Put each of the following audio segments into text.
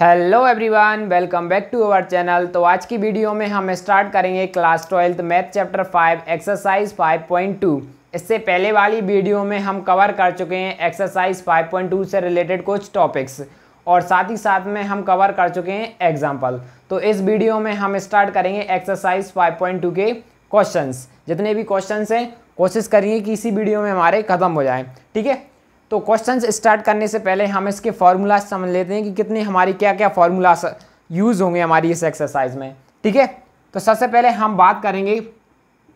hello everyone welcome back to our channel तो आज की वीडियो में हम स्टार्ट करेंगे class twelfth math chapter five exercise five point two इससे पहले वाली वीडियो में हम कवर कर चुके हैं एक्सरसाइज फाइव पॉइंट टू से रिलेटेड कुछ टॉपिक्स और साथ ही साथ में हम कवर कर चुके हैं एग्जाम्पल तो इस वीडियो में हम स्टार्ट करेंगे एक्सरसाइज फाइव पॉइंट टू के क्वेश्चन जितने भी क्वेश्चन हैं कोशिश करिए कि इसी वीडियो में हमारे ख़त्म हो जाए ठीक है तो क्वेश्चन स्टार्ट करने से पहले हम इसके फार्मूलाज समझ लेते हैं कि कितने हमारी क्या क्या फार्मूलाज यूज़ होंगे हमारी इस एक्सरसाइज में ठीक है तो सबसे पहले हम बात करेंगे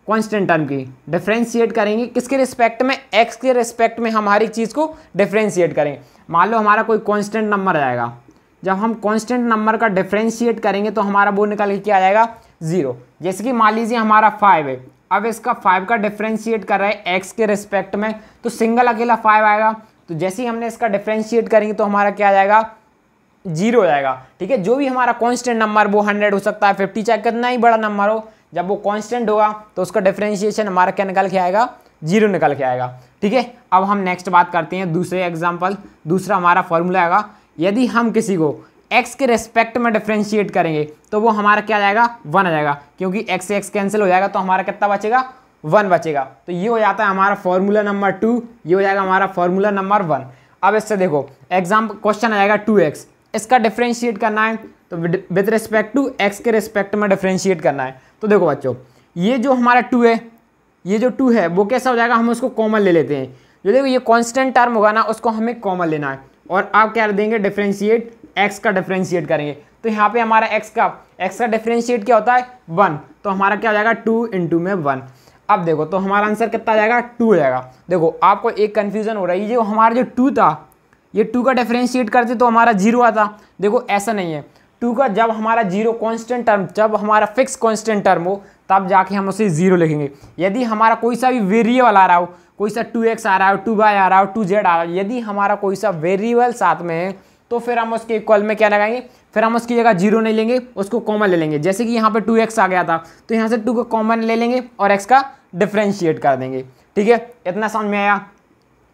कॉन्स्टेंट टर्म की डिफ्रेंशिएट करेंगे किसके रिस्पेक्ट में एक्स के रिस्पेक्ट में हम हर एक चीज़ को डिफ्रेंशिएट करेंगे मान लो हमारा कोई कॉन्स्टेंट नंबर आएगा जब हम कॉन्स्टेंट नंबर का डिफ्रेंशिएट करेंगे तो हमारा वो निकल के क्या आएगा ज़ीरो जैसे कि मान लीजिए हमारा फाइव है अब इसका फाइव का डिफ्रेंशिएट कर रहा है एक्स के रिस्पेक्ट में तो सिंगल अकेला फाइव आएगा तो जैसे ही हमने इसका डिफ्रेंशिएट करेंगे तो हमारा क्या आ जाएगा जीरो हो जाएगा ठीक है जो भी हमारा कांस्टेंट नंबर वो हंड्रेड हो सकता है फिफ्टी चाहे कितना ही बड़ा नंबर हो जब वो कांस्टेंट होगा तो उसका डिफ्रेंशिएशन हमारा क्या निकल के आएगा जीरो निकल के आएगा ठीक है अब हम नेक्स्ट बात करते हैं दूसरे एग्जाम्पल दूसरा हमारा फॉर्मूला आएगा यदि हम किसी को एक्स के रेस्पेक्ट में डिफ्रेंशिएट करेंगे तो वो हमारा क्या जाएगा वन आ जाएगा क्योंकि एक्स एक्स कैंसिल हो जाएगा तो हमारा कितना बचेगा वन बचेगा तो ये हो जाता है हमारा फॉर्मूला नंबर टू ये हो जाएगा हमारा फॉर्मूला नंबर वन अब इससे देखो एग्जाम क्वेश्चन आ जाएगा टू एक्स इसका डिफ्रेंशिएट करना है तो विद रिस्पेक्ट टू एक्स के रिस्पेक्ट में डिफ्रेंशिएट करना है तो देखो बच्चों ये जो हमारा टू है ये जो टू है वो कैसा हो जाएगा हम उसको कॉमन ले लेते हैं जो देखो ये कॉन्स्टेंट टर्म होगा ना उसको हमें कॉमन लेना है और आप क्या देंगे डिफ्रेंशिएट एक्स का डिफ्रेंशिएट करेंगे तो यहाँ पे हमारा एक्स का एक्स का डिफ्रेंशिएट क्या होता है वन तो हमारा क्या हो जाएगा टू इंटू में वन अब देखो तो हमारा आंसर कितना आ जाएगा टू हो जाएगा देखो आपको एक कन्फ्यूज़न हो रहा है जो हमारा जो टू था ये टू का डिफ्रेंशिएट करते तो हमारा जीरो आता देखो ऐसा नहीं है टू का जब हमारा जीरो कॉन्स्टेंट टर्म जब हमारा फिक्स कॉन्स्टेंट टर्म हो तब जाके हम उसे ज़ीरो लिखेंगे यदि हमारा कोई सा भी वेरिएबल आ रहा हो कोई सा टू एक्स आ रहा हो टू वाई आ रहा हो टू जेड आ रहा हो यदि हमारा कोई सा वेरिएबल साथ में है तो फिर हम उसके इक्वल में क्या लगाएंगे फिर हम उसकी जगह जीरो नहीं लेंगे उसको कॉमन ले लेंगे जैसे कि यहाँ पर टू एक्स आ गया था तो यहाँ से टू को कॉमन ले लेंगे और एक्स का डिफ्रेंशिएट कर देंगे ठीक है इतना समझ में आया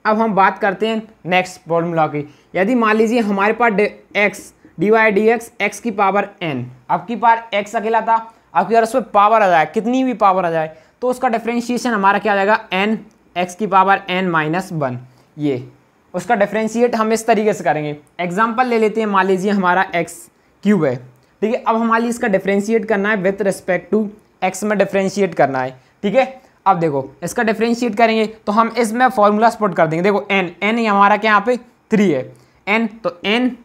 अब हम बात करते हैं नेक्स्ट फॉर्मूला की यदि मान लीजिए हमारे पास x d y d x x की पावर एन अब की पार एक्स अकेला था आपकी अगर उस पर पावर आ जाए कितनी भी पावर आ जाए तो उसका डिफ्रेंशिएशन हमारा क्या आ जाएगा एन एक्स की पावर एन माइनस वन ये उसका डिफ्रेंशिएट हम इस तरीके से करेंगे एग्जाम्पल ले लेते हैं मान लीजिए हमारा एक्स क्यूब है ठीक है अब हमारे लिए इसका डिफ्रेंशिएट करना है विथ रिस्पेक्ट टू एक्स में डिफ्रेंशिएट करना है ठीक है अब देखो इसका डिफ्रेंशिएट करेंगे तो हम इसमें फॉर्मूला स्पोर्ट कर देंगे देखो एन एन हमारा क्या यहाँ पे थ्री है एन तो एन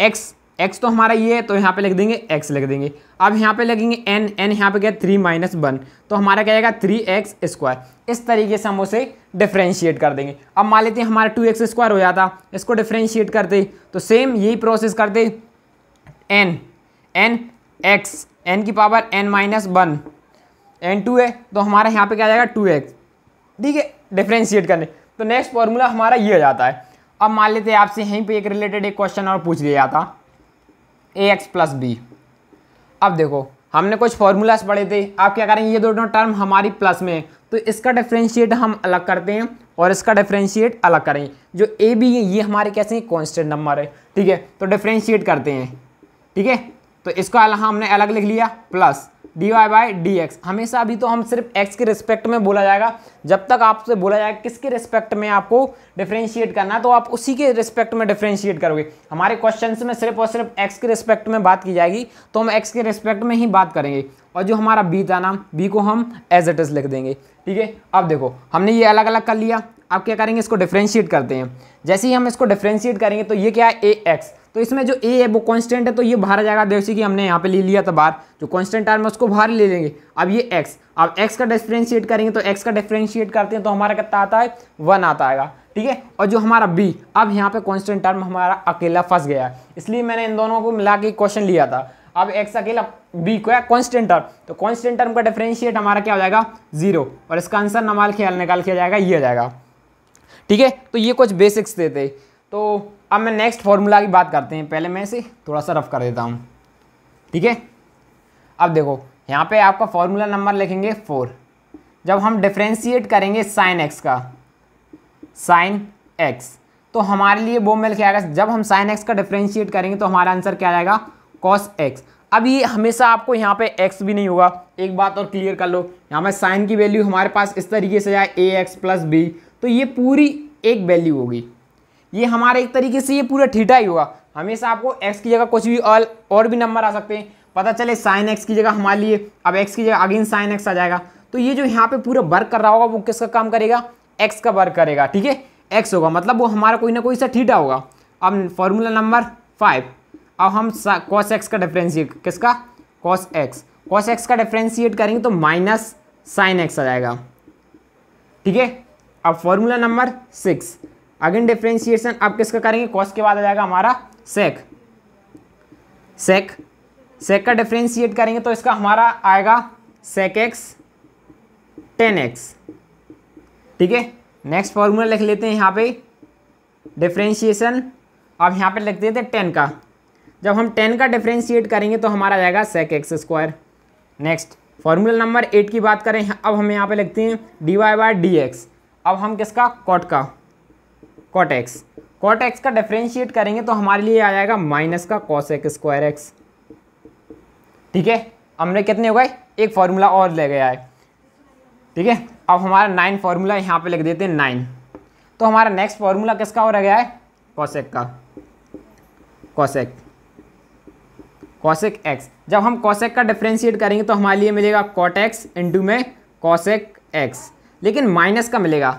एक्स एक्स तो हमारा ये है तो यहाँ पे लिख देंगे एक्स लिख देंगे अब यहाँ पे लगेंगे एन एन यहाँ पे क्या थ्री माइनस वन तो हमारा क्या आएगा थ्री एक्स स्क्वायर इस तरीके से हम उसे डिफ्रेंशिएट कर देंगे अब मान लेते हैं हमारा टू एक्स स्क्वायर हो जाता इसको डिफ्रेंशिएट करते तो सेम यही प्रोसेस करते एन एन एक्स एन की power n minus one n two है तो हमारा यहाँ पे क्या जाएगा टू एक्स ठीक है डिफ्रेंशिएट करने तो नेक्स्ट फॉर्मूला हमारा ये हो जाता है अब मान लेते हैं आपसे यहीं पे एक रिलेटेड एक क्वेश्चन और पूछ लिया जाता ए एक्स प्लस बी अब देखो हमने कुछ फॉर्मूलाज पढ़े थे आप क्या करेंगे ये दोनों टर्म हमारी प्लस में है तो इसका डिफ्रेंशिएट हम अलग करते हैं और इसका डिफ्रेंशिएट अलग करें जो ए बी है ये हमारे कैसे हैं कॉन्स्टेंट नंबर है ठीक है तो डिफ्रेंशिएट करते हैं ठीक है तो इसका हमने अलग लिख लिया plus d y by d x हमेशा अभी तो हम सिर्फ एक्स के रिस्पेक्ट में बोला जाएगा जब तक आपसे बोला जाएगा किसके रिस्पेक्ट में आपको डिफ्रेंशिएट करना है तो आप उसी के रिस्पेक्ट में डिफ्रेंशिएट करोगे हमारे क्वेश्चन में सिर्फ और सिर्फ एक्स के रिस्पेक्ट में बात की जाएगी तो हम एक्स के रिस्पेक्ट में ही बात करेंगे और जो हमारा बी था नाम बी को हम एज इट इज़ लिख देंगे ठीक है अब देखो हमने ये अलग अलग कर लिया आप क्या करेंगे इसको डिफ्रेंशिएट करते हैं जैसे ही हम इसको डिफ्रेंशिएट करेंगे तो ये क्या है ए एक्स तो इसमें जो ए है वो कॉन्स्टेंट है तो ये बाहर आ जाएगा जैसे कि हमने यहाँ पे ले लिया था बाहर जो कॉन्स्टेंट टर्म है उसको बाहर ले लेंगे अब ये एक्स अब एक्स का डिफ्रेंशिएट करेंगे तो एक्स का डिफ्रेंशिएट करते हैं तो हमारा कितना आता है वन आता आएगा ठीक है और जो हमारा बी अब यहाँ पे कॉन्स्टेंट टर्म हमारा अकेला फंस गया इसलिए मैंने इन दोनों को मिला के क्वेश्चन लिया था अब एक्स अकेला बी को है कॉन्स्टेंट टर्म तो कॉन्स्टेंट टर्म का डिफ्रेंशिएट हमारा क्या हो जाएगा जीरो और इसका आंसर नमाल ख्याल निकाल किया जाएगा ये हो जाएगा ठीक है तो ये कुछ बेसिक्स देते तो अब मैं नेक्स्ट फार्मूला की बात करते हैं पहले मैं इसे थोड़ा सा रफ कर देता हूँ ठीक है अब देखो यहाँ पे आपका फार्मूला नंबर लिखेंगे फोर जब हम डिफ्रेंशिएट करेंगे साइन एक्स का साइन एक्स तो हमारे लिए वो मिल के आएगा जब हम साइन एक्स का डिफ्रेंशिएट करेंगे तो हमारा आंसर क्या आएगा कॉस एक्स अब ये हमेशा आपको यहाँ पे एक्स भी नहीं होगा एक बात और क्लियर कर लो यहाँ पर साइन की वैल्यू हमारे पास इस तरीके से जाए ए एक्स प्लस बी तो ये पूरी एक वैल्यू होगी ये हमारे एक तरीके से ये पूरा ठीठा ही हुआ हमेशा आपको एक्स की जगह कुछ भी और और भी नंबर आ सकते हैं पता चले साइन एक्स की जगह हमारे लिए अब एक्स की जगह अगेन साइन एक्स आ जाएगा तो ये जो यहाँ पे पूरा वर्क कर रहा होगा वो किसका काम करेगा एक्स का वर्क करेगा ठीक है एक्स होगा मतलब वो हमारा कोई ना कोई सा ठीठा होगा अब फॉर्मूला नंबर फाइव अब हम कॉस एक्स का डिफ्रेंशिएट किसका कॉस एक्स कॉस एक्स का डिफ्रेंशिएट करेंगे तो माइनस साइन एक्स आ जाएगा ठीक है अब formula number six again differentiation अब किसका करेंगे कॉस के बाद आ जाएगा हमारा सेक सेक सेक का डिफ्रेंशिएट करेंगे तो इसका हमारा आएगा सेक एक्स टेन एक्स ठीक है नेक्स्ट फॉर्मूला लिख लेते हैं यहाँ पे डिफ्रेंशिएशन अब यहाँ पे लिख देते हैं टेन का जब हम टेन का डिफ्रेंशिएट करेंगे तो हमारा आ जाएगा sec x square next formula number eight की बात करें अब हम यहाँ पे लिखते हैं d y by d x अब हम किसका कॉट का कॉट एक्स कॉट एक्स का डिफ्रेंशिएट करेंगे तो हमारे लिए आ जाएगा माइनस का कॉस एक्स स्क्वायर एक्स ठीक है हमने कितने हो गए एक फार्मूला और ले गया है ठीक है अब हमारा नाइन फार्मूला यहाँ पे लिख देते हैं नाइन तो हमारा नेक्स्ट फार्मूला किसका हो रह गया है कॉसेक का कॉसेक कॉसेक एक्स जब हम कॉसेक का डिफ्रेंशिएट करेंगे तो हमारे लिए मिलेगा कॉट एक्स इंटू में कॉसेक एक्स लेकिन माइनस का मिलेगा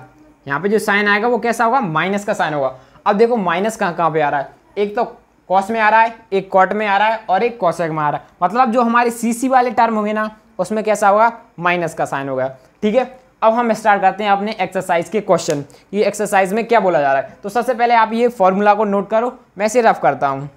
यहाँ पे जो साइन आएगा वो कैसा होगा माइनस का साइन होगा अब देखो माइनस कहाँ कहाँ पे आ रहा है एक तो कॉस में आ रहा है एक कॉट में आ रहा है और एक कॉसेक में आ रहा है मतलब जो हमारे सीसी वाले टर्म होंगे ना उसमें कैसा होगा माइनस का साइन होगा ठीक है अब हम स्टार्ट करते हैं अपने एक्सरसाइज के क्वेश्चन ये एक्सरसाइज में क्या बोला जा रहा है तो सबसे पहले आप ये फॉर्मूला को नोट करो मैं इसे रफ करता हूँ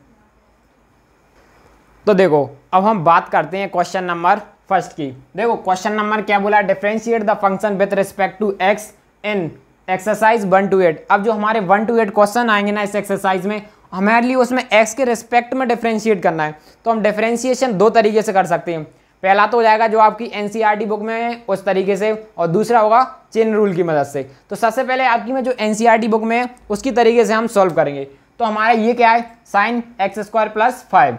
तो देखो अब हम बात करते हैं क्वेश्चन नंबर फर्स्ट की देखो क्वेश्चन नंबर क्या बोला differentiate the function with respect to x in exercise one two eight अब जो हमारे वन टू एट क्वेश्चन आएंगे ना इस एक्सरसाइज में हमारे लिए उसमें एक्स के रिस्पेक्ट में डिफ्रेंशिएट करना है तो हम डिफ्रेंशिएशन दो तरीके से कर सकते हैं पहला तो हो जाएगा जो आपकी एन बुक e में है उस तरीके से और दूसरा होगा चेन रूल की मदद से तो सबसे पहले आपकी में जो एन बुक e में है उसकी तरीके से हम सॉल्व करेंगे तो हमारा ये क्या है sine x square plus five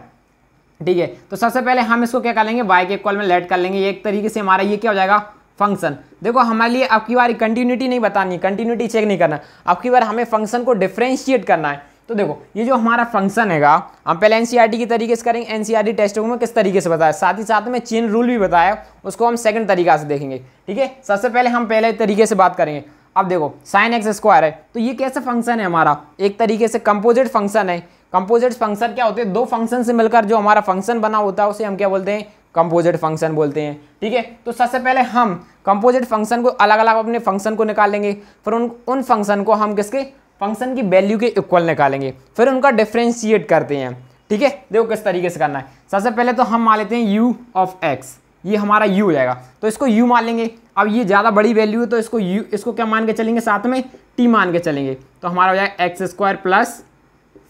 ठीक है तो सबसे पहले हम इसको क्या कर लेंगे वाई के इक्वल में लेट कर लेंगे एक तरीके से हमारा ये क्या हो जाएगा फंक्शन देखो हमारे लिए आपकी बार कंटिन्यूटी नहीं बतानी कंटिन्यूटी चेक नहीं करना आपकी बार हमें फंक्शन को डिफ्रेंशिएट करना है तो देखो ये जो हमारा फंक्शन हैगा हम पहले एन e की तरीके से करेंगे एन टेस्ट बुक में किस तरीके से बताया साथ ही साथ में चेन रूल भी बताया उसको हम सेकंड तरीका से देखेंगे ठीक है सबसे पहले हम पहले तरीके से बात करेंगे अब देखो साइन एक्स स्क्वायर है तो ये कैसे फंक्शन है हमारा एक तरीके से कंपोजिट फंक्शन है कंपोजिट फंक्शन क्या होते हैं दो फंक्शन से मिलकर जो हमारा फंक्शन बना होता है उसे हम क्या बोलते हैं कंपोजिट फंक्शन बोलते हैं ठीक है तो सबसे पहले हम कंपोजिट फंक्शन को अलग अलग अपने फंक्शन को निकालेंगे फिर उन उन फंक्शन को हम किसके फंक्शन की वैल्यू के इक्वल निकालेंगे फिर उनका डिफ्रेंशिएट करते हैं ठीक है देखो किस तरीके से करना है सबसे पहले तो हम मान लेते हैं यू ऑफ एक्स ये हमारा यू हो जाएगा तो इसको यू मान लेंगे अब ये ज़्यादा बड़ी वैल्यू है तो इसको यू इसको क्या मान के चलेंगे साथ में टी मान के चलेंगे तो हमारा हो जाएगा एक्स स्क्वायर प्लस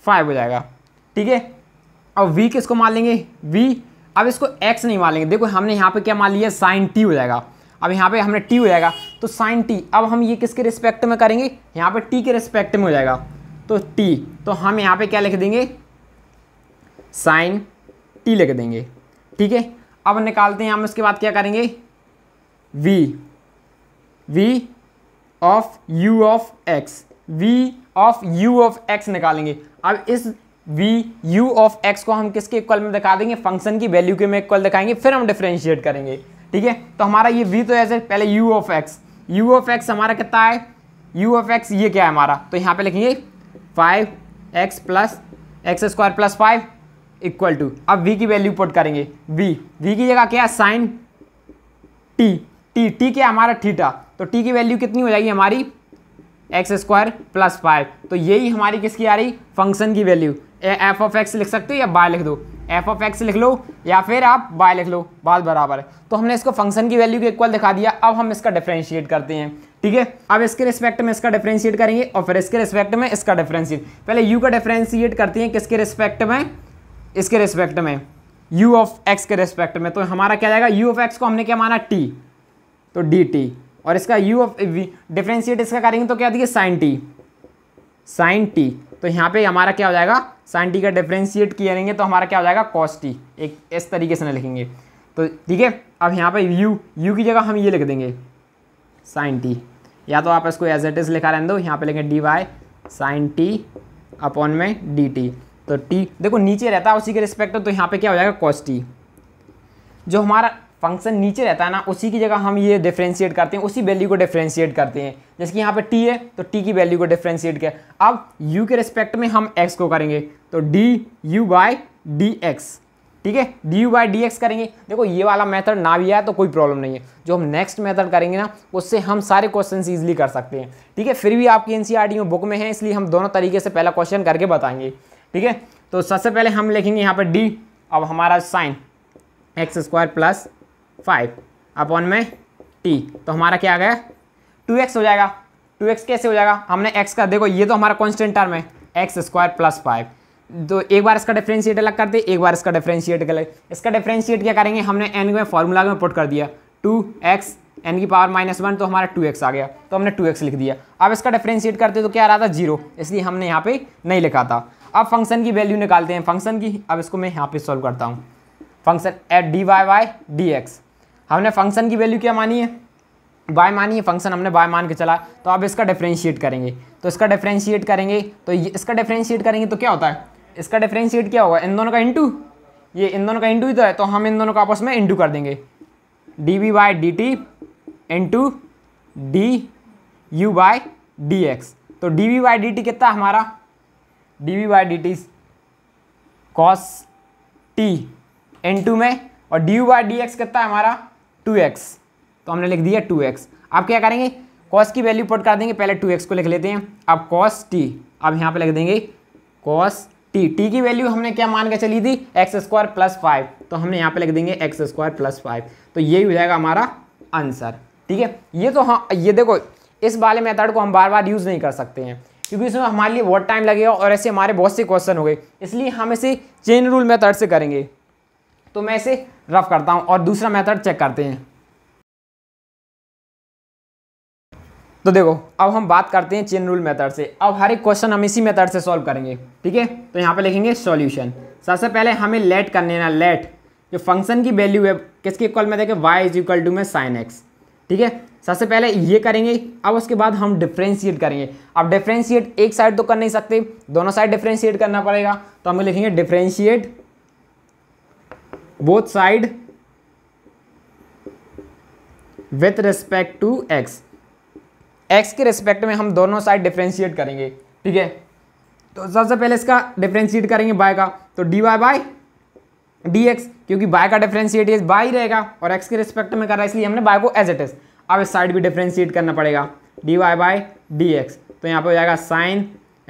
फाइव हो जाएगा ठीक है अब वी किसको मान लेंगे वी अब इसको एक्स नहीं मान लेंगे देखो हमने यहाँ पे क्या मान लिया साइन टी हो जाएगा अब यहाँ पे हमने टी हो जाएगा तो साइन टी अब हम ये किसके रिस्पेक्ट में करेंगे यहाँ पे टी के रिस्पेक्ट में हो जाएगा तो टी तो हम यहाँ पे क्या लिख देंगे साइन टी लिख देंगे ठीक है अब निकालते हैं हम उसके बाद क्या करेंगे v v of u of x v of u of x निकालेंगे अब इस वी यू ऑफ एक्स को हम किसके इक्वल में दिखा देंगे फंक्शन की वैल्यू के में इक्वल दिखाएंगे फिर हम डिफ्रेंशिएट करेंगे ठीक है तो हमारा ये वी तो ऐसे पहले u of x u of x हमारा कितना है यू ऑफ एक्स ये क्या है हमारा तो यहाँ पे लिखेंगे five x plus x square plus five equal to अब वी की वैल्यू पुट करेंगे वी वी की जगह क्या है साइन टी टी टी क्या हमारा थीटा तो टी की वैल्यू कितनी हो जाएगी हमारी एक्स स्क्वायर प्लस फाइव तो यही हमारी किसकी आ रही फंक्शन की वैल्यू एफ ऑफ एक्स लिख सकते हो या बाय लिख दो एफ ऑफ एक्स लिख लो या फिर आप बाय लिख लो बात बराबर है तो हमने इसको फंक्शन की वैल्यू के इक्वल दिखा दिया अब हम इसका डिफ्रेंशिएट करते हैं ठीक है अब इसके रिस्पेक्ट में इसका डिफ्रेंशिएट करेंगे और फिर इसके रिस्पेक्ट में इसका डिफ्रेंशिएट पहले यू का डिफ्रेंशिएट करते हैं किसके रिस्पेक्ट में इसके रिस्पेक्ट में यू ऑफ एक्स के रिस्पेक्ट में तो हमारा क्या जाएगा यू ऑफ एक्स को हमने क्या माना टी तो डी टी और इसका यू ऑफ डिफ्रेंशिएट इसका करेंगे तो क्या दिए साइन टी साइन टी तो यहाँ पे हमारा क्या हो जाएगा साइन टी का डिफ्रेंशिएट किया लेंगे तो हमारा क्या हो जाएगा कॉस टी एक इस तरीके से ना लिखेंगे तो ठीक है अब यहाँ पे यू यू की जगह हम ये लिख देंगे साइन टी या तो आप इसको एज एट इज लिखा रहने दो यहाँ पे लिखें d y sine t upon में डी टी तो टी देखो नीचे रहता है उसी के रिस्पेक्ट तो यहाँ पे क्या हो जाएगा कॉस टी जो हमारा फंक्शन नीचे रहता है ना उसी की जगह हम ये डिफ्रेंशिएट करते हैं उसी वैल्यू को डिफ्रेंशिएट करते हैं जैसे कि यहाँ पे टी है तो टी की वैल्यू को डिफ्रेंशिएट किया अब यू के रिस्पेक्ट में हम एक्स को करेंगे तो d u by d x ठीक है d u by d x करेंगे देखो ये वाला मेथड ना भी आया तो कोई प्रॉब्लम नहीं है जो हम नेक्स्ट मेथड करेंगे ना उससे हम सारे क्वेश्चन ईजिली कर सकते हैं ठीक है फिर भी आपकी एन e में बुक में है इसलिए हम दोनों तरीके से पहला क्वेश्चन करके बताएंगे ठीक है तो सबसे पहले हम लिखेंगे यहाँ पर डी अब हमारा sine x square plus five upon में टी तो हमारा क्या आ गया टू एक्स हो जाएगा टू एक्स कैसे हो जाएगा हमने एक्स का देखो ये तो हमारा कॉन्स्टेंट टर्म है एक्स स्क्वायर प्लस फाइव तो एक बार इसका डिफ्रेंशिएट अलग करते एक बार इसका डिफ्रेंशिएट अलग इसका डिफ्रेंशिएट क्या करेंगे हमने एन में फॉर्मूला में पुट कर दिया टू एक्स एन की पावर माइनस वन तो हमारा टू एक्स आ गया तो हमने टू एक्स लिख दिया अब इसका डिफ्रेंशिएट करते तो क्या आ रहा था जीरो इसलिए हमने यहाँ पे नहीं लिखा था अब फंक्शन की वैल्यू निकालते हैं फंक्शन की अब इसको मैं यहाँ पे सॉल्व करता हूँ function at d y y d x हमने फंक्शन की वैल्यू क्या मानी है बाय मानिए फंक्शन हमने बाय मान के चला तो आप इसका डिफ्रेंशिएट करेंगे तो इसका डिफ्रेंशिएट करेंगे तो इसका डिफ्रेंशिएट करेंगे तो क्या होता है इसका डिफ्रेंशिएट क्या होगा इन दोनों का इंटू ये इन दोनों का इंटू ही तो है तो हम इन दोनों का आपस में इंटू कर देंगे d v by d t into d u by d x तो d v by d t कितना हमारा d v by d t cos t into में और d u by d x कितना है हमारा टू एक्स तो हमने लिख दिया टू एक्स आप क्या करेंगे कॉस की वैल्यू पुट कर देंगे पहले टू एक्स को लिख लेते हैं अब कॉस टी अब यहाँ पे लिख देंगे कॉस टी टी की वैल्यू हमने क्या मान के चली थी एक्स स्क्वायर प्लस फाइव तो हमने यहाँ पे लिख देंगे एक्स स्क्वायर प्लस फाइव तो ये हो जाएगा हमारा आंसर ठीक है ये तो हाँ ये देखो इस वाले मेथड को हम बार बार यूज़ नहीं कर सकते हैं क्योंकि इसमें हमारे लिए बहुत टाइम लगेगा और ऐसे हमारे बहुत से क्वेश्चन हो गए इसलिए हम इसे चेन रूल मेथड से करेंगे तो मैं इसे रफ करता हूँ और दूसरा मेथड चेक करते हैं तो देखो अब हम बात करते हैं चेन रूल मेथड से अब हर एक क्वेश्चन हम इसी मेथड से सॉल्व करेंगे ठीक है तो यहाँ पे लिखेंगे सॉल्यूशन सबसे पहले हमें लेट कर लेना लेट जो फंक्शन की वैल्यू है किसके इक्वल में देखें वाई इज इक्वल टू में साइन एक्स ठीक है सबसे पहले ये करेंगे अब उसके बाद हम डिफ्रेंशिएट करेंगे अब डिफ्रेंशिएट एक साइड तो कर नहीं सकते दोनों साइड डिफ्रेंशिएट करना पड़ेगा तो हम लिखेंगे differentiate both side with respect to x x के रेस्पेक्ट में हम दोनों साइड डिफ्रेंशिएट करेंगे ठीक है तो सबसे पहले इसका डिफ्रेंशिएट करेंगे बाय का तो d y by d x क्योंकि बाय का डिफ्रेंशिएट इज बाय रहेगा और एक्स के रेस्पेक्ट में कर रहा है इसलिए हमने बाय को एज इट इज अब इस साइड भी डिफ्रेंशिएट करना पड़ेगा d y by d x तो यहाँ पर हो जाएगा sine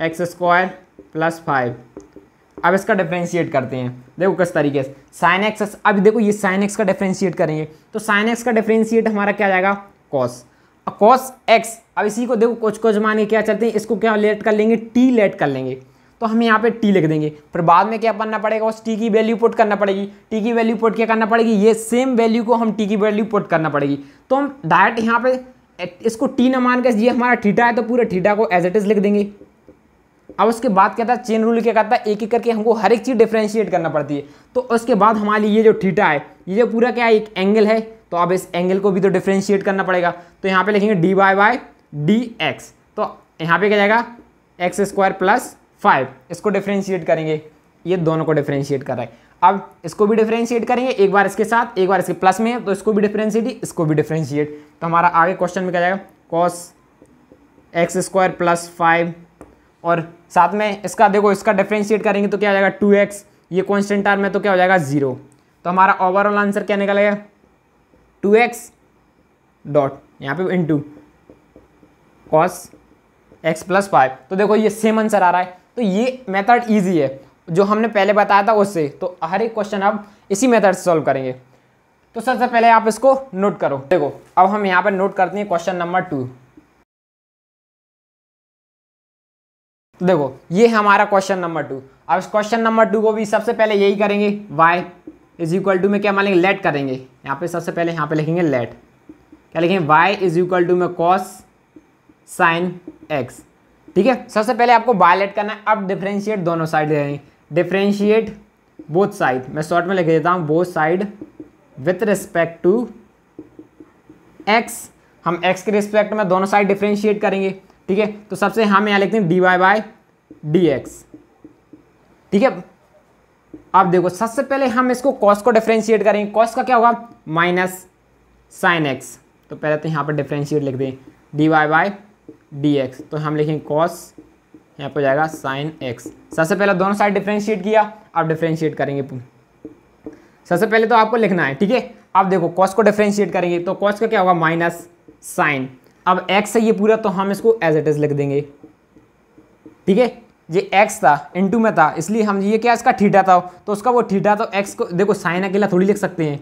x square plus five अब इसका डिफ्रेंशिएट करते हैं देखो किस तरीके से साइन एक्स अब देखो ये साइन एक्स का डिफ्रेंशिएट करेंगे तो साइन एक्स का डिफ्रेंशिएट हमारा क्या जाएगा कॉस कॉस एक्स अब इसी को देखो कुछ कुछ के क्या चलते हैं इसको क्या लेट कर लेंगे टी लेट कर लेंगे तो हम यहाँ पे टी लिख देंगे फिर बाद में क्या करना पड़ेगा उस टी की वैल्यू पुट करना पड़ेगी टी की वैल्यू पुट क्या करना पड़ेगी ये सेम वैल्यू को हम टी की वैल्यू पुट करना पड़ेगी तो हम डायरेक्ट यहाँ पे इसको टी ना मान के ये हमारा ठीठा है तो पूरे ठीठा को एज इट इज़ लिख देंगे अब उसके बाद क्या था चेन रूल क्या कहता है एक एक करके हमको हर एक चीज़ डिफ्रेंशिएट करना पड़ती है तो उसके बाद हमारे लिए ये जो ठीटा है ये जो पूरा क्या है एक एंगल है तो अब इस एंगल को भी तो डिफ्रेंशिएट करना पड़ेगा तो यहाँ पे लिखेंगे d y by d x तो यहाँ पे क्या जाएगा एक्स स्क्वायर प्लस फाइव इसको डिफ्रेंशिएट करेंगे ये दोनों को डिफ्रेंशिएट कर रहा है अब इसको भी डिफ्रेंशिएट करेंगे एक बार इसके साथ एक बार इसके प्लस में है तो इसको भी डिफ्रेंशिएट इसको भी डिफ्रेंशिएट तो हमारा आगे क्वेश्चन में क्या जाएगा cos x square plus five और साथ में इसका देखो इसका डिफ्रेंशिएट करेंगे तो क्या हो जाएगा टू एक्स ये कॉन्स्टेंट आर में तो क्या हो जाएगा ज़ीरो तो हमारा ओवरऑल आंसर क्या निकलेगा टू एक्स डॉट यहाँ पे into cos x plus five तो देखो ये सेम आंसर आ रहा है तो ये मेथड ईजी है जो हमने पहले बताया था उससे तो हर एक क्वेश्चन अब इसी मेथड से सॉल्व करेंगे तो सबसे पहले आप इसको नोट करो देखो अब हम यहाँ पर नोट करते हैं क्वेश्चन नंबर टू तो देखो ये हमारा क्वेश्चन नंबर टू अब इस क्वेश्चन नंबर टू को भी सबसे पहले यही करेंगे y इज इक्वल टू में क्या मानेंगे लेट करेंगे यहाँ पे सबसे पहले यहाँ पे लिखेंगे लेट क्या लिखेंगे y इज इक्वल टू में कॉस साइन x ठीक है सबसे पहले आपको y लेट करना है अब डिफ्रेंशिएट दोनों साइड लेंगे डिफ्रेंशिएट बोथ साइड मैं शॉर्ट में लिख देता हूँ both side with respect to x हम x के रिस्पेक्ट में दोनों साइड डिफ्रेंशिएट करेंगे ठीक है तो सबसे हम यहाँ लिखते हैं d y by d x ठीक है अब देखो सबसे पहले हम इसको कॉस को डिफ्रेंशिएट करेंगे कॉस का क्या होगा माइनस साइन एक्स तो पहले तो यहाँ पर डिफ्रेंशिएट लिख दें d y by d x तो हम लिखेंगे कॉस यहाँ पर जाएगा साइन एक्स सबसे पहले दोनों साइड डिफ्रेंशिएट किया अब डिफ्रेंशिएट करेंगे सबसे पहले तो आपको लिखना है ठीक है अब देखो कॉस को डिफ्रेंशिएट करेंगे तो कॉस का क्या होगा माइनस साइन अब एक्स है ये पूरा तो हम इसको एज एट इज़ लिख देंगे ठीक है ये एक्स था इंटू में था इसलिए हम ये क्या इसका ठीठा था तो उसका वो ठीठा तो एक्स को देखो साइन अकेला थोड़ी लिख सकते हैं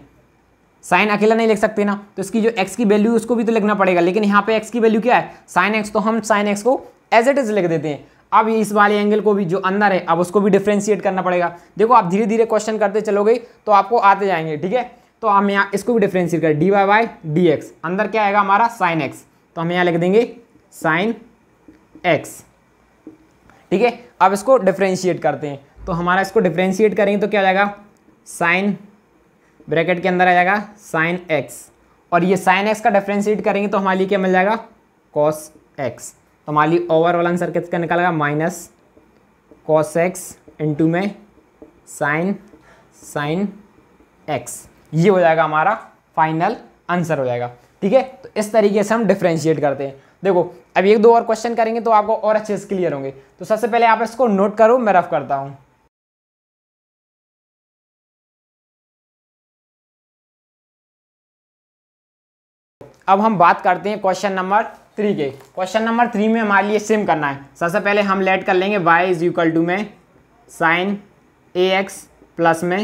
साइन अकेला नहीं लिख सकते ना तो इसकी जो एक्स की वैल्यू उसको भी तो लिखना पड़ेगा लेकिन यहाँ पे एक्स की वैल्यू क्या है साइन एक्स तो हम साइन एक्स को एज एट इज़ लिख देते हैं अब इस वाले एंगल को भी जो अंदर है अब उसको भी डिफ्रेंशिएट करना पड़ेगा देखो आप धीरे धीरे क्वेश्चन करते चलोगे तो आपको आते जाएंगे ठीक है तो हम यहाँ इसको भी डिफ्रेंशिएट करें d y by d x अंदर क्या आएगा हमारा साइन एक्स तो हम यहाँ लिख देंगे साइन एक्स ठीक है अब इसको डिफ्रेंशिएट करते हैं तो हमारा इसको डिफ्रेंशिएट करेंगे तो क्या आ जाएगा साइन ब्रैकेट के अंदर आ जाएगा साइन एक्स और ये साइन एक्स का डिफ्रेंशिएट करेंगे तो हमारे लिए क्या मिल जाएगा कॉस एक्स तो हमारे लिए ओवरऑल आंसर किसका निकलेगा माइनस कॉस एक्स इंटू में साइन साइन एक्स ये हो जाएगा हमारा फाइनल आंसर हो जाएगा ठीक है तो इस तरीके से हम डिफ्रेंशिएट करते हैं देखो अब एक दो और क्वेश्चन करेंगे तो आपको और अच्छे से क्लियर होंगे तो सबसे पहले आप इसको नोट करो मैं रफ करता हूँ अब हम बात करते हैं क्वेश्चन नंबर थ्री के क्वेश्चन नंबर थ्री में हमारे लिए सेम करना है सबसे पहले हम लेट कर लेंगे y इज इक्वल टू में साइन ए एक्स प्लस में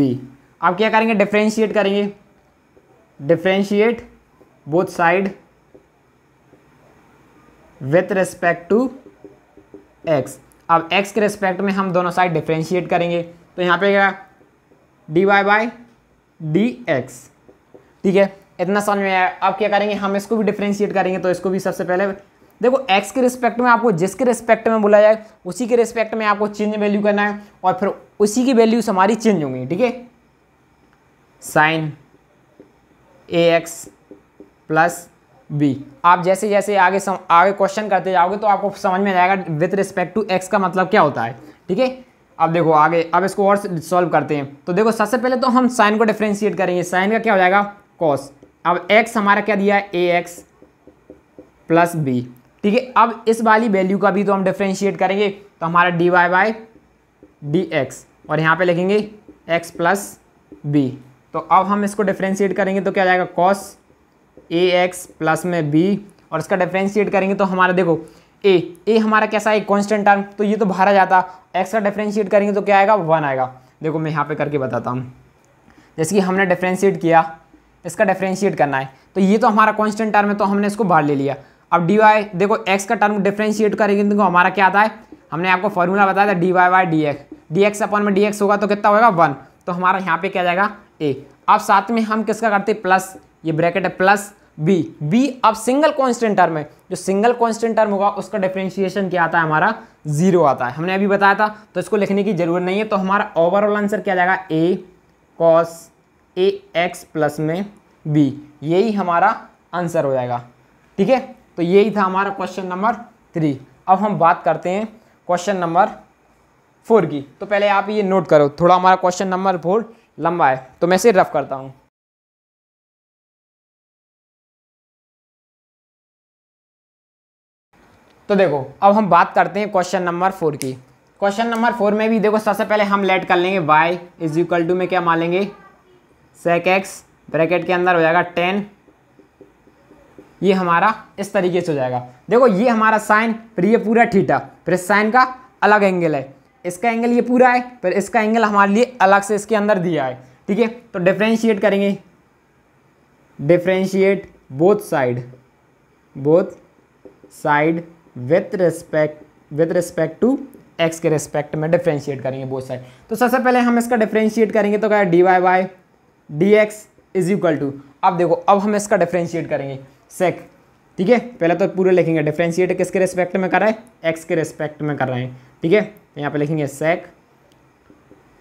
b अब क्या करेंगे डिफ्रेंशिएट करेंगे differentiate both side with respect to x अब एक्स के रेस्पेक्ट में हम दोनों साइड डिफ्रेंशिएट करेंगे तो यहाँ पे क्या d y by d x ठीक है इतना समझ में आया अब क्या करेंगे हम इसको भी डिफ्रेंशिएट करेंगे तो इसको भी सबसे पहले देखो x के रिस्पेक्ट में आपको जिसके रिस्पेक्ट में बोला जाए उसी के रिस्पेक्ट में आपको चेंज वैल्यू करना है और फिर उसी की वैल्यूज हमारी चेंज होंगी ठीक है sine a x plus b आप जैसे जैसे आगे सम, आगे क्वेश्चन करते जाओगे तो आपको समझ में आएगा विथ रिस्पेक्ट टू एक्स का मतलब क्या होता है ठीक है अब देखो आगे अब इसको और सॉल्व करते हैं तो देखो सबसे पहले तो हम साइन को डिफ्रेंशिएट करेंगे साइन का क्या हो जाएगा कॉस अब एक्स हमारा क्या दिया है ए एक्स प्लस बी ठीक है अब इस वाली वैल्यू का भी तो हम डिफ्रेंशिएट करेंगे तो हमारा d y by d x और यहाँ पे लिखेंगे एक्स प्लस बी तो अब हम इसको डिफ्रेंशिएट करेंगे तो क्या जाएगा कॉस ए एक्स प्लस में बी और इसका डिफ्रेंशिएट करेंगे तो हमारा देखो ए ए हमारा कैसा है कॉन्स्टेंट टर्म तो ये तो बाहर आ जाता एक्स का डिफ्रेंशिएट करेंगे तो क्या आएगा वन आएगा देखो मैं यहाँ पे करके बताता हूँ जैसे कि हमने डिफ्रेंशिएट किया इसका डिफ्रेंशिएट करना है तो ये तो हमारा कॉन्स्टेंट टर्म है तो हमने इसको बाहर ले लिया अब डी वाई देखो एक्स का टर्म डिफ्रेंशिएट करेंगे तो देखो हमारा क्या आता है हमने आपको फॉर्मूला बताया था d y y d x d x अपन में डी एक्स होगा तो कितना होगा वन तो हमारा यहाँ पे क्या जाएगा ए अब साथ में हम किसका करते प्लस ये ब्रैकेट है प्लस बी बी अब सिंगल कॉन्स्टेंट टर्म है जो सिंगल कॉन्स्टेंट टर्म होगा उसका डिफ्रेंशिएशन क्या आता है हमारा जीरो आता है हमने अभी बताया था तो इसको लिखने की जरूरत नहीं है तो हमारा ओवरऑल आंसर क्या जाएगा a cos a x plus में बी यही हमारा आंसर हो जाएगा ठीक है तो यही था हमारा क्वेश्चन नंबर थ्री अब हम बात करते हैं क्वेश्चन नंबर फोर की तो पहले आप ये नोट करो थोड़ा हमारा क्वेश्चन नंबर फोर लंबा है तो मैं इसे रफ करता हूँ तो देखो अब हम बात करते हैं क्वेश्चन नंबर फोर की क्वेश्चन नंबर फोर में भी देखो सबसे पहले हम लेट कर लेंगे y इज इक्वल टू में क्या मान लेंगे सेक एक्स ब्रैकेट के अंदर हो जाएगा टेन ये हमारा इस तरीके से हो जाएगा देखो ये हमारा साइन फिर ये पूरा ठीठा फिर इस साइन का अलग एंगल है इसका एंगल ये पूरा है फिर इसका एंगल हमारे लिए अलग से इसके अंदर दिया है ठीक है तो डिफ्रेंशिएट करेंगे differentiate both side both side with respect with respect to x के रिस्पेक्ट में डिफ्रेंशिएट करेंगे बोथ साइड तो सबसे पहले हम इसका डिफ्रेंशिएट करेंगे तो क्या d y y d x is equal to अब देखो अब हम इसका डिफ्रेंशिएट करेंगे सेक ठीक है पहले तो पूरे लिखेंगे डिफ्रेंशिएट किसके रिस्पेक्ट में कर रहा है एक्स के रिस्पेक्ट में कर रहे हैं ठीक है तो यहाँ पर लिखेंगे सेक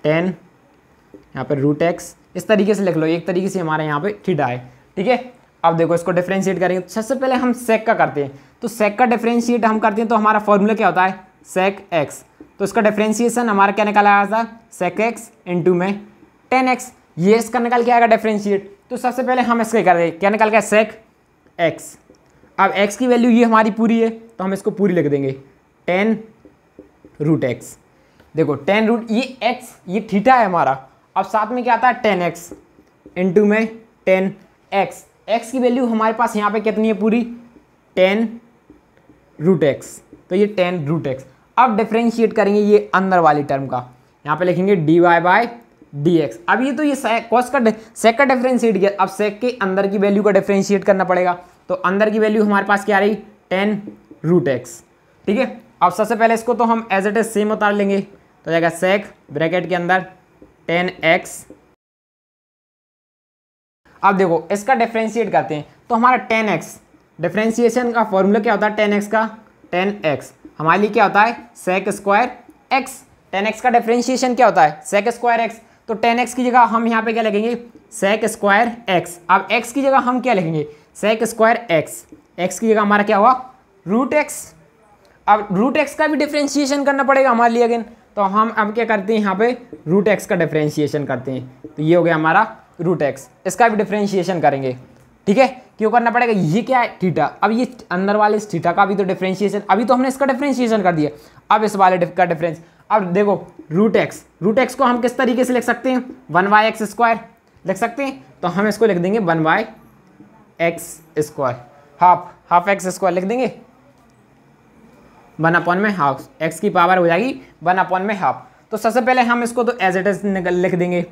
टेन यहाँ पर रूट एक्स इस तरीके से लिख लो एक तरीके से हमारे यहाँ पे थीटा है ठीक है अब देखो इसको डिफ्रेंशिएट करेंगे सबसे पहले हम सेक का करते हैं तो सेक का डिफ्रेंशिएट हम करते हैं तो हमारा फॉर्मूला क्या होता है सेक एक्स तो इसका डिफ्रेंशिएशन हमारा क्या निकाला आया था सेक एक्स इंटू में टेन एक्स ये इसका निकल के आएगा डिफ्रेंशिएट तो सबसे पहले हम इसके कर दें क्या निकल गया सेक एक्स अब एक्स की वैल्यू ये हमारी पूरी है तो हम इसको पूरी लिख देंगे टेन रूट एक्स देखो टेन रूट ये एक्स ये थीटा है हमारा अब साथ में क्या आता है टेन एक्स इंटू में टेन एक्स एक्स की वैल्यू हमारे पास यहाँ पे कितनी है पूरी टेन रूट एक्स तो ये टेन रूट एक्स अब डिफ्रेंशिएट करेंगे ये अंदर वाली टर्म का यहाँ पे लिखेंगे d y by d x अब ये तो ये कॉस का सेक का डिफ्रेंशिएट किया अब सेक के अंदर की वैल्यू का डिफ्रेंशिएट करना पड़ेगा तो अंदर की वैल्यू हमारे पास क्या आ रही टेन रूट एक्स ठीक है अब सबसे पहले इसको तो हम एज एट एज सेम उतार लेंगे तो जाएगा सेक ब्रैकेट के अंदर टेन एक्स अब देखो इसका डिफ्रेंशिएट करते हैं तो हमारा टेन एक्स डिफ्रेंसीसन का फॉर्मूला क्या होता है टेन एक्स का टेन एक्स हमारे लिए क्या होता है sec square x tan x का डिफ्रेंशिएशन क्या होता है सेक स्क्वायर एक्स तो टेन एक्स की जगह हम यहाँ पे क्या लिखेंगे सेक स्क्वायर एक्स अब एक्स की जगह हम क्या लिखेंगे सेक स्क्वायर एक्स एक्स की जगह हमारा क्या हुआ रूट एक्स अब रूट एक्स का भी डिफ्रेंशिएशन करना पड़ेगा हमारे लिए अगेन तो हम अब क्या करते हैं यहाँ पे रूट एक्स का डिफ्रेंशिएशन करते हैं तो ये हो गया हमारा रूट एक्स इसका भी डिफ्रेंशिएशन करेंगे ठीक है क्यों करना पड़ेगा ये क्या है थीटा अब ये अंदर वाले इस थीटा का अभी तो डिफ्रेंशिएशन अभी तो हमने इसका डिफ्रेंशिएशन कर दिया अब इस वाले का डिफरेंस अब देखो रूट एक्स रूट एक्स को हम किस तरीके से लिख सकते हैं वन बाई एक्स स्क्वायर लिख सकते हैं तो हम इसको लिख देंगे one by x square half half x square लिख देंगे वन अपॉन में हाफ एक्स की पावर हो जाएगी वन अपॉन में हाफ तो सबसे पहले हम इसको तो एज इट इज लिख देंगे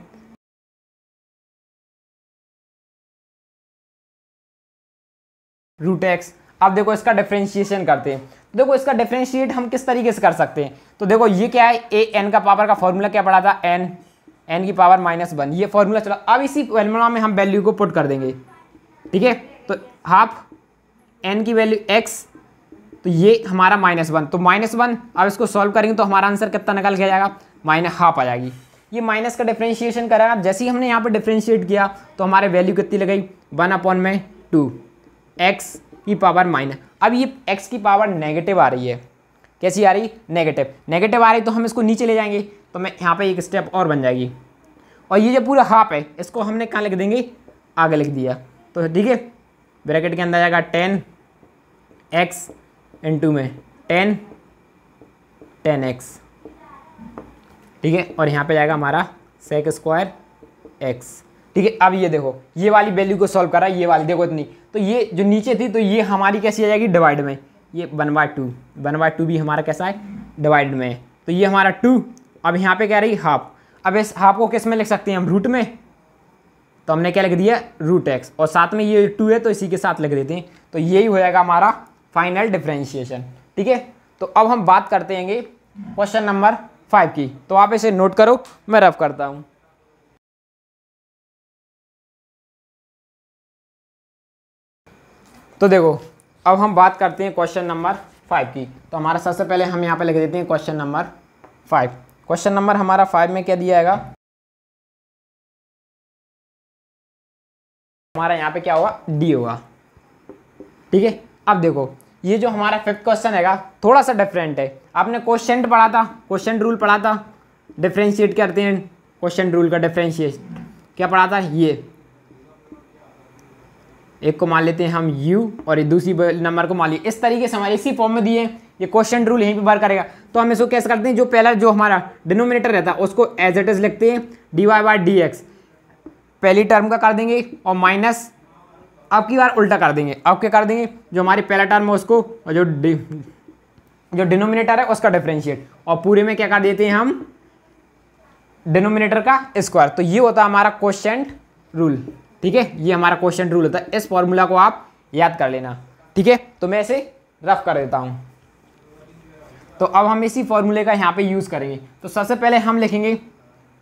रूट एक्स आप देखो इसका डिफ्रेंशिएशन करते हैं तो देखो इसका डिफ्रेंशिएट हम किस तरीके से कर सकते हैं तो देखो ये क्या है ए एन का पावर का फॉर्मूला क्या पड़ा था एन एन की पावर माइनस वन ये फॉर्मूला चला अब इसी फॉर्मूला में हम वैल्यू को पुट कर देंगे ठीक है तो हाफ एन की वैल्यू एक्स तो ये हमारा माइनस वन तो माइनस वन अब इसको सॉल्व करेंगे तो हमारा आंसर कितना निकल के जाएगा माइनस हाफ आ जाएगी ये माइनस का डिफ्रेंशिएशन करा जैसे ही हमने यहाँ पर डिफ्रेंशिएट किया तो हमारे वैल्यू कितनी लगाई वन अपॉन में टू एक्स की पावर माइनस अब ये एक्स की पावर नेगेटिव आ रही है कैसी आ रही नेगेटिव नेगेटिव आ रही तो हम इसको नीचे ले जाएंगे तो मैं यहाँ पे एक स्टेप और बन जाएगी और ये जो पूरा हाफ है इसको हमने कहाँ लिख देंगे आगे लिख दिया तो ठीक है ब्रैकेट के अंदर जाएगा टेन एक्स इंटू में टेन टेन एक्स ठीक है और यहाँ पे जाएगा हमारा सेक स्क्वायर एक्स ठीक है अब ये देखो ये वाली वैल्यू को सॉल्व करा ये वाली देखो इतनी तो ये जो नीचे थी तो ये हमारी कैसी आ जाएगी डिवाइड में ये one by two one by two भी हमारा कैसा है डिवाइड में तो ये हमारा टू अब यहाँ पे क्या रही हाफ अब इस हाफ को किस में लिख सकते हैं हम रूट में तो हमने क्या लिख दिया रूट एक्स और साथ में ये टू है तो इसी के साथ लिख देते हैं तो यही हो जाएगा हमारा फाइनल डिफ्रेंशिएशन ठीक है तो अब हम बात करते हैं क्वेश्चन नंबर फाइव की तो आप इसे नोट करो मैं रफ करता हूँ तो देखो अब हम बात करते हैं क्वेश्चन नंबर फाइव की तो हमारा सबसे पहले हम यहाँ पर लिख देते हैं question number five question number हमारा फाइव में क्या दिया जाएगा हमारा यहाँ पे क्या होगा डी होगा ठीक है अब देखो ये जो हमारा फिफ्थ क्वेश्चन है थोड़ा सा डिफरेंट है आपने क्वेश्चन पढ़ा था क्वेश्चन रूल पढ़ा था डिफ्रेंशिएट करते हैं क्वेश्चन रूल का डिफ्रेंशिएट क्या पढ़ा था ये एक को मान लेते हैं हम यू और ये दूसरी नंबर को मान लिए इस तरीके से हमारे इसी फॉर्म में दिए ये क्वेश्चन रूल यहीं पे बार करेगा तो हम इसको कैसे करते हैं जो पहला जो हमारा डिनोमिनेटर रहता है उसको एज इट इज लिखते हैं d y by d x पहली टर्म का कर देंगे और माइनस अब की बार उल्टा कर देंगे अब क्या कर देंगे जो हमारी पहला टर्म है उसको और जो डी जो डिनोमिनेटर है उसका डिफ्रेंशिएट और पूरे में क्या कर देते हैं हम डिनोमिनेटर का स्क्वायर तो ये होता है हमारा क्वेश्चन रूल ठीक है ये हमारा क्वेश्चन रूल होता है इस फॉर्मूला को आप याद कर लेना ठीक है तो मैं इसे रफ कर देता हूँ तो अब हम इसी फॉर्मूले का यहाँ पे यूज़ करेंगे तो सबसे पहले हम लिखेंगे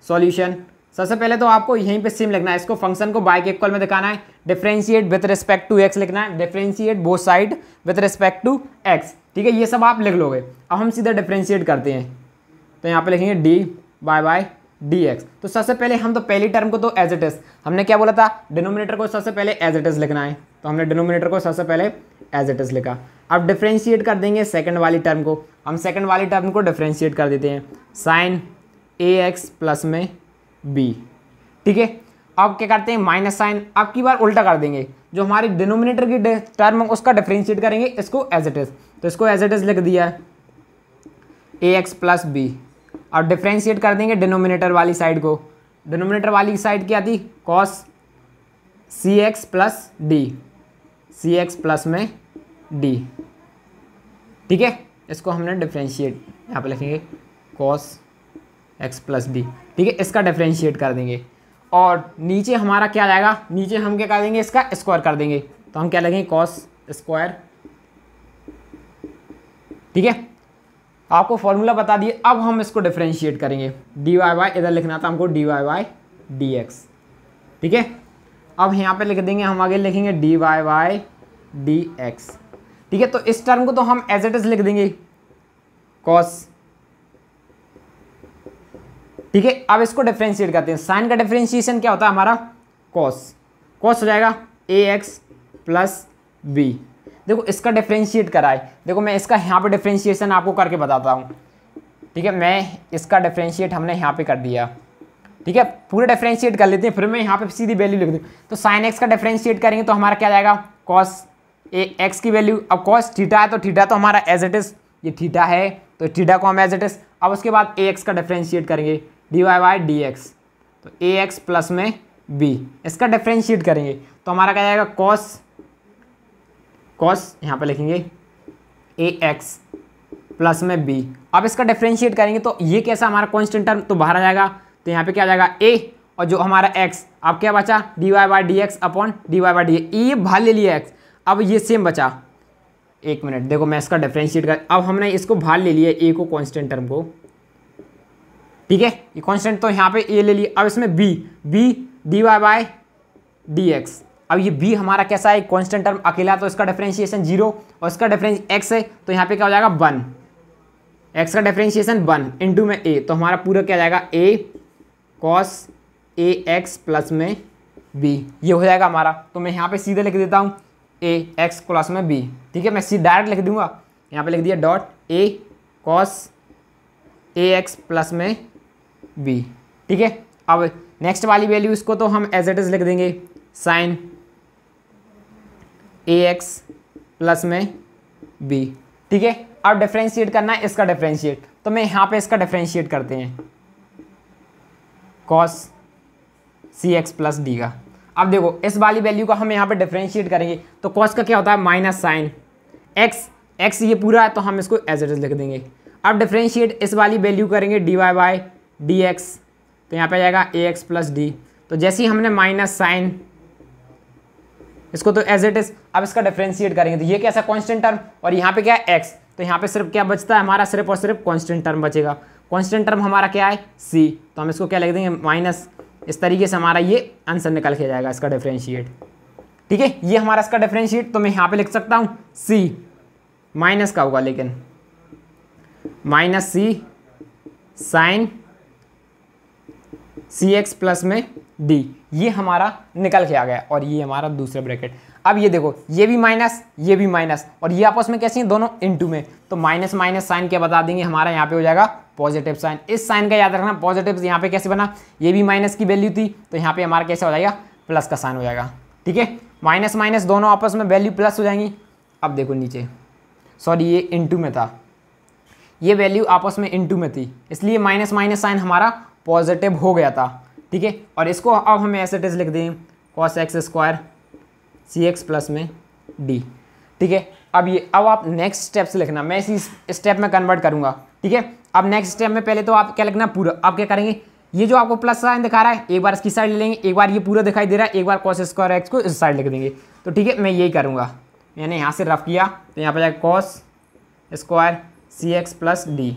सॉल्यूशन सबसे पहले तो आपको यहीं पे सेम लिखना है इसको फंक्शन को बाइक इक्वल में दिखाना है differentiate with respect to x लिखना है differentiate both side with respect to x ठीक है ये सब आप लिख लोगे अब हम सीधा डिफ्रेंशिएट करते हैं तो यहाँ पे लिखेंगे d by by d x तो सबसे पहले हम तो पहली टर्म को तो एज इट इज हमने क्या बोला था डिनोमिनेटर को सबसे पहले एज इट इज लिखना है तो हमने डिनोमिनेटर को सबसे पहले एज इट इज लिखा अब डिफ्रेंशिएट कर देंगे सेकंड वाली टर्म को हम सेकंड वाली टर्म को डिफ्रेंशिएट कर देते हैं साइन ए एक्स प्लस में बी ठीक है अब क्या करते हैं माइनस साइन अब की बार उल्टा कर देंगे जो हमारी डिनोमिनेटर की टर्म उसका डिफ्रेंशिएट करेंगे इसको एज इट इज तो इसको एज इट इज लिख दिया है ए एक्स प्लस बी और डिफ्रेंशिएट कर देंगे डिनोमिनेटर वाली साइड को डिनोमिनेटर वाली साइड क्या थी cos c x plus d c x plus में डी ठीक है इसको हमने डिफ्रेंशिएट यहाँ पे लिखेंगे कॉस एक्स प्लस डी ठीक है इसका डिफ्रेंशिएट कर देंगे और नीचे हमारा क्या जाएगा नीचे हम क्या कर देंगे इसका स्क्वायर कर देंगे तो हम क्या लगेंगे कॉस स्क्वायर ठीक है आपको फॉर्मूला बता दिए अब हम इसको डिफ्रेंशिएट करेंगे डी वाई वाई इधर लिखना था हमको d y y d x ठीक है अब यहाँ पे लिख देंगे हम आगे लिखेंगे d y y d x ठीक है तो इस टर्म को तो हम एज इट इज लिख देंगे कॉस ठीक है अब इसको डिफ्रेंशिएट करते हैं साइन का डिफ्रेंशिएशन क्या होता है हमारा कॉस कॉस हो जाएगा ए एक्स प्लस बी देखो इसका डिफ्रेंशिएट कराए देखो मैं इसका यहाँ पे डिफ्रेंशिएशन आपको करके बताता हूँ ठीक है मैं इसका डिफ्रेंशिएट हमने यहाँ पे कर दिया ठीक है पूरे डिफ्रेंशिएट कर लेते हैं फिर मैं यहाँ पे सीधी वैल्यू लिख दूँ तो साइन एक्स का डिफ्रेंशिएट करेंगे तो हमारा क्या जाएगा कॉस ए एक्स की वैल्यू अब कॉस थीटा है तो थीटा तो हमारा एज इट इज़ ये थीटा है तो थीटा को हम एज इट इज़ अब उसके बाद ए एक्स का डिफ्रेंशिएट करेंगे d y y d x तो ए एक्स प्लस में बी इसका डिफ्रेंशिएट करेंगे तो हमारा क्या जाएगा कॉस कॉस यहाँ पर लिखेंगे ए एक्स प्लस में बी अब इसका डिफ्रेंशिएट करेंगे तो ये कैसा हमारा कॉन्स्टेंट टर्म तो बाहर आ जाएगा तो यहाँ पे क्या आ जाएगा ए और जो हमारा एक्स अब क्या बचा d y by d x upon d y by d ये भाग ले लिया एक्स अब ये सेम बचा एक मिनट देखो मैं इसका डिफ्रेंशिएट कर अब हमने इसको भाग ले लिया ए को कॉन्स्टेंट टर्म को ठीक है ये कॉन्स्टेंट तो यहाँ पे ए ले लिया अब इसमें b b d y by d x अब ये बी हमारा कैसा है कॉन्स्टेंट टर्म अकेला तो इसका डिफ्रेंशिएशन जीरो और इसका डिफरेंस एक्स है तो यहाँ पे क्या हो जाएगा वन एक्स का डिफ्रेंशिएशन वन इंटू में ए तो हमारा पूरा क्या जाएगा a cos a x plus में बी ये हो जाएगा हमारा तो मैं यहाँ पे सीधे लिख देता हूँ ए एक्स प्लस में बी ठीक है मैं सीधे डायरेक्ट लिख दूंगा यहाँ पे लिख दिया dot a cos a x plus में बी ठीक है अब नेक्स्ट वाली वैल्यू इसको तो हम एज इट इज़ लिख देंगे साइन ए एक्स प्लस में बी ठीक है अब डिफ्रेंशिएट करना है इसका डिफ्रेंशिएट तो मैं यहाँ पे इसका डिफ्रेंशिएट करते हैं cos c x plus d का अब देखो इस वाली वैल्यू का हम यहाँ पे डिफ्रेंशिएट करेंगे तो कॉस का क्या होता है माइनस साइन एक्स एक्स ये पूरा है तो हम इसको एज इट इज लिख देंगे अब डिफ्रेंशिएट इस वाली वैल्यू करेंगे d y y d x तो यहाँ पे जाएगा ए एक्स प्लस डी तो जैसे ही हमने माइनस साइन इसको तो एज इट इज अब इसका डिफ्रेंशिएट करेंगे तो ये कैसा कॉन्स्टेंट टर्म और यहाँ पे क्या है एक्स तो यहाँ पे सिर्फ क्या बचता है हमारा सिर्फ और सिर्फ कॉन्स्टेंट टर्म बचेगा कॉन्स्टेंट टर्म हमारा क्या है सी तो हम इसको क्या लिख देंगे माइनस इस तरीके से हमारा ये आंसर निकल के जाएगा इसका डिफ्रेंशिएट ठीक है ये हमारा इसका डिफ्रेंशिएट तो मैं यहाँ पे लिख सकता हूँ सी माइनस का होगा लेकिन minus c sine c x plus में डी ये हमारा निकल के आ गया और ये हमारा दूसरा ब्रैकेट अब ये देखो ये भी माइनस ये भी माइनस और ये आपस में कैसे हैं दोनों इनटू में तो माइनस माइनस साइन क्या बता देंगे हमारा यहाँ पे हो जाएगा पॉजिटिव साइन इस साइन का याद रखना पॉजिटिव यहाँ पे कैसे बना ये भी माइनस की वैल्यू थी तो यहाँ पे हमारा कैसे हो जाएगा प्लस का साइन हो जाएगा ठीक है माइनस माइनस दोनों आपस में वैल्यू प्लस हो जाएंगी अब देखो नीचे सॉरी ये इंटू में था ये वैल्यू आपस में इंटू में थी इसलिए माइनस माइनस साइन हमारा पॉजिटिव हो गया था ठीक है और इसको अब हम ऐसे टेज लिख दें cos x square c x plus में डी ठीक है अब ये अब आप नेक्स्ट स्टेप से लिखना मैं इसी स्टेप में कन्वर्ट करूँगा ठीक है अब नेक्स्ट स्टेप में पहले तो आप क्या लिखना पूरा आप क्या करेंगे ये जो आपको प्लस साइन दिखा रहा है एक बार इसकी साइड ले लेंगे एक बार ये पूरा दिखाई दे रहा है एक बार कॉस स्क्वायर एक्स को इस साइड लिख देंगे तो ठीक है मैं यही करूँगा मैंने यहाँ से रफ किया तो यहाँ पर जाएगा cos square c x plus d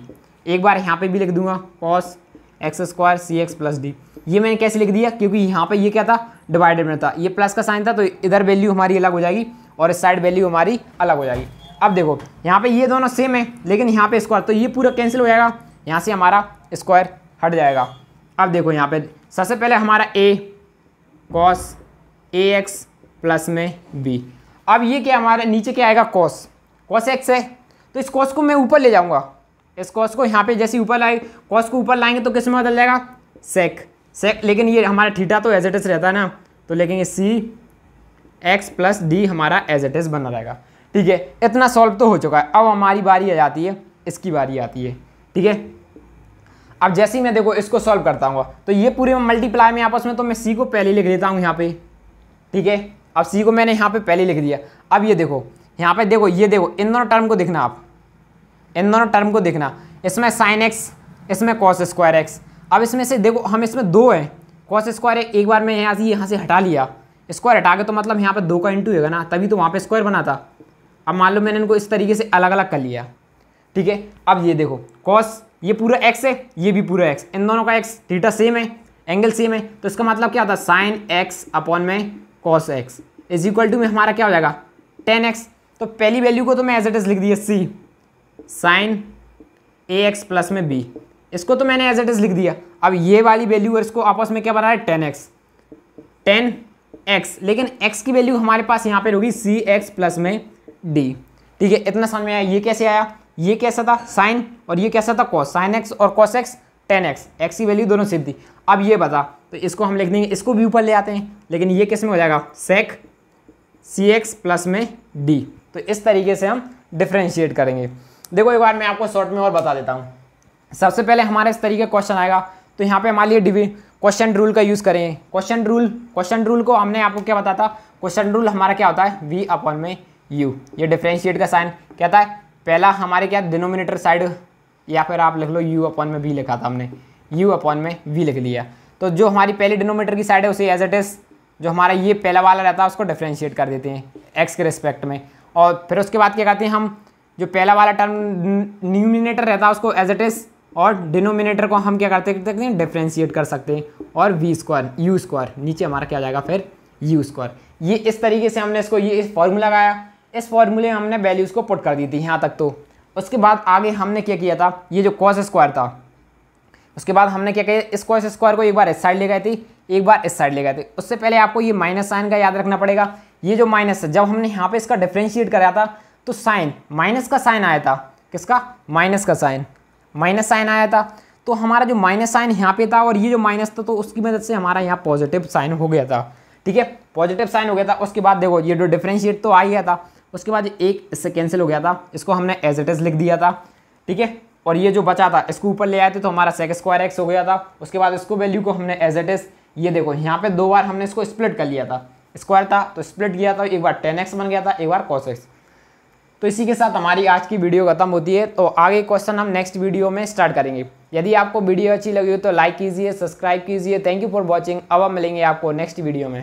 एक बार यहाँ पे भी लिख दूंगा cos x square c x plus d ये मैंने कैसे लिख दिया क्योंकि यहाँ पे ये क्या था डिवाइडेड में था ये प्लस का साइन था तो इधर वैल्यू हमारी अलग हो जाएगी और इस साइड वैल्यू हमारी अलग हो जाएगी अब देखो यहाँ पे ये दोनों सेम है लेकिन यहाँ पे स्क्वायर तो ये पूरा कैंसिल हो जाएगा यहाँ से हमारा स्क्वायर हट जाएगा अब देखो यहाँ पर सबसे पहले हमारा a cos a x plus में बी अब ये क्या हमारे नीचे क्या आएगा कॉस कॉस एक्स है तो इस कॉस को मैं ऊपर ले जाऊँगा इस कॉस को यहाँ पे जैसे ऊपर लाए कॉस को ऊपर लाएंगे तो किस में बदल जाएगा सेक से लेकिन ये हमारा थीटा तो एज एट एस रहता है ना तो लेकिन ये सी एक्स प्लस डी हमारा एज एट एस बना रहेगा ठीक है इतना सॉल्व तो हो चुका है अब हमारी बारी आ जाती है इसकी बारी आती है ठीक है अब जैसे ही मैं देखो इसको सॉल्व करता हूँ तो ये पूरे मल्टीप्लाई में आपस में तो मैं सी को पहले लिख लेता हूँ यहाँ पे ठीक है अब सी को मैंने यहाँ पे पहले लिख दिया अब ये देखो यहाँ पे देखो ये देखो इन दोनों टर्म को देखना आप इन दोनों टर्म को देखना इसमें साइन एक्स इसमें कॉस स्क्वायर एक्स अब इसमें से देखो हम इसमें दो है कॉस स्क्वायर है एक बार मैं यहाँ से यहाँ से हटा लिया स्क्वायर हटा के तो मतलब यहाँ पर दो का इंटू होगा ना तभी तो वहाँ पर स्क्वायर बना था अब मान लो मैंने इनको इस तरीके से अलग अलग कर लिया ठीक है अब ये देखो कॉस ये पूरा एक्स है ये भी पूरा एक्स इन दोनों का एक्स थीटा सेम है एंगल सेम है तो इसका मतलब क्या होता है साइन एक्स अपॉन में cos x is equal to में हमारा क्या हो जाएगा टेन एक्स तो पहली वैल्यू को तो मैं एज इट इज़ लिख दिया c sine a x plus में बी इसको तो मैंने एज एट इज लिख दिया अब ये वाली वैल्यू और इसको आपस में क्या बना है टेन एक्स टेन एक्स लेकिन एक्स की वैल्यू हमारे पास यहाँ पे होगी सी एक्स प्लस में डी ठीक है इतना समझ में आया ये कैसे आया ये कैसा था साइन और ये कैसा था कॉस साइन एक्स और cos x tan x x की वैल्यू दोनों सिद्ध थी अब ये बता तो इसको हम लिख देंगे इसको भी ऊपर ले आते हैं लेकिन ये किस में हो जाएगा सेक सी एक्स प्लस में डी तो इस तरीके से हम डिफ्रेंशिएट करेंगे देखो एक बार मैं आपको शॉर्ट में और बता देता हूँ सबसे पहले हमारे इस तरीके क्वेश्चन आएगा तो यहाँ पे हमारे लिए डिवी क्वेश्चन रूल का यूज़ करें क्वेश्चन रूल क्वेश्चन रूल को हमने आपको क्या बताया था क्वेश्चन रूल हमारा क्या होता है वी अपॉन में यू ये डिफ्रेंशिएट का साइन कहता है पहला हमारे क्या डिनोमिनेटर साइड या फिर आप लिख लो यू अपॉन में वी लिखा था हमने यू अपॉन में वी लिख लिया तो जो हमारी पहली डिनोमीटर की साइड है उसे एज एट इज़ जो हमारा ये पहला वाला रहता है उसको डिफ्रेंशिएट कर देते हैं एक्स के रिस्पेक्ट में और फिर उसके बाद क्या कहते हैं हम जो पहला वाला टर्म न्यूमिनेटर रहता है उसको एज एट इज़ और डिनोमिनेटर को हम क्या करते सकते हैं डिफ्रेंशिएट कर सकते हैं और वी स्क्वायर यू स्क्वायर नीचे हमारा क्या आ जाएगा फिर यू स्क्वायर ये इस तरीके से हमने इसको ये इस फॉर्मूला लगाया इस फॉर्मूले में हमने वैल्यूज़ को पुट कर दी थी यहाँ तक तो उसके बाद आगे हमने क्या किया था ये जो कॉस स्क्वायर था उसके बाद हमने क्या किया इस कॉस स्क्वायर को एक बार इस साइड ले गए थे एक बार इस साइड ले गए थे उससे पहले आपको ये माइनस साइन का याद रखना पड़ेगा ये जो माइनस है जब हमने यहाँ पे इसका डिफ्रेंशिएट कराया था तो साइन माइनस का साइन आया था किसका माइनस का साइन माइनस साइन आया था तो हमारा जो माइनस साइन यहाँ पे था और ये जो माइनस था तो उसकी मदद से हमारा यहाँ पॉजिटिव साइन हो गया था ठीक है पॉजिटिव साइन हो गया था उसके बाद देखो ये जो डिफ्रेंशिएट तो आ गया था उसके बाद एक इससे कैंसिल हो गया था इसको हमने एज इट इज़ लिख दिया था ठीक है और ये जो बचा था इसको ऊपर ले आए थे तो हमारा सेक स्क्वायर एक्स हो गया था उसके बाद इसको वैल्यू को हमने एज इट इज़ ये देखो यहाँ पे दो बार हमने इसको स्प्लिट कर लिया था स्क्वायर था तो स्प्लिट किया था एक बार टेन एक्स बन गया था एक बार कॉस एक्स तो इसी के साथ हमारी आज की वीडियो खत्म होती है तो आगे क्वेश्चन हम नेक्स्ट वीडियो में स्टार्ट करेंगे यदि आपको वीडियो अच्छी लगी हो तो लाइक कीजिए सब्सक्राइब कीजिए थैंक यू फॉर वॉचिंग अब हम मिलेंगे आपको नेक्स्ट वीडियो में